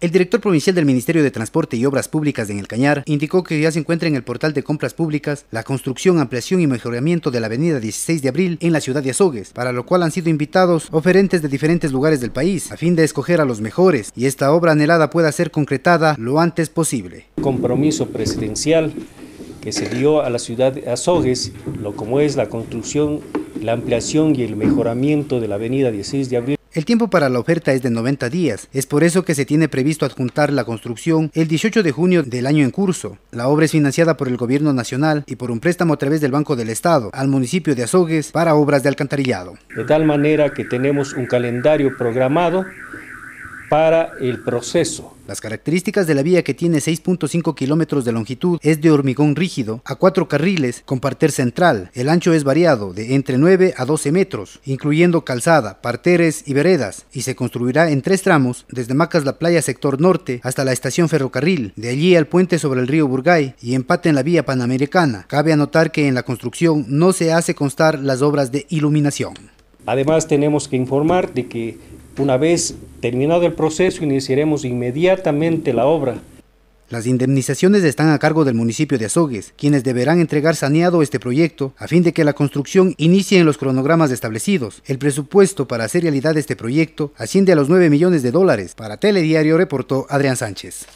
El director provincial del Ministerio de Transporte y Obras Públicas en El Cañar indicó que ya se encuentra en el portal de compras públicas la construcción, ampliación y mejoramiento de la avenida 16 de abril en la ciudad de Azogues, para lo cual han sido invitados oferentes de diferentes lugares del país, a fin de escoger a los mejores y esta obra anhelada pueda ser concretada lo antes posible. Compromiso presidencial que se dio a la ciudad de Azogues, lo como es la construcción, la ampliación y el mejoramiento de la avenida 16 de abril el tiempo para la oferta es de 90 días, es por eso que se tiene previsto adjuntar la construcción el 18 de junio del año en curso. La obra es financiada por el Gobierno Nacional y por un préstamo a través del Banco del Estado al municipio de Azogues para obras de alcantarillado. De tal manera que tenemos un calendario programado para el proceso las características de la vía que tiene 6.5 kilómetros de longitud es de hormigón rígido, a cuatro carriles, con parter central. El ancho es variado, de entre 9 a 12 metros, incluyendo calzada, parteres y veredas, y se construirá en tres tramos, desde Macas la Playa sector norte hasta la estación ferrocarril, de allí al puente sobre el río Burgay y empate en la vía panamericana. Cabe anotar que en la construcción no se hace constar las obras de iluminación. Además tenemos que informar de que una vez Terminado el proceso, iniciaremos inmediatamente la obra. Las indemnizaciones están a cargo del municipio de Azogues, quienes deberán entregar saneado este proyecto a fin de que la construcción inicie en los cronogramas establecidos. El presupuesto para hacer realidad este proyecto asciende a los 9 millones de dólares. Para Telediario reportó Adrián Sánchez.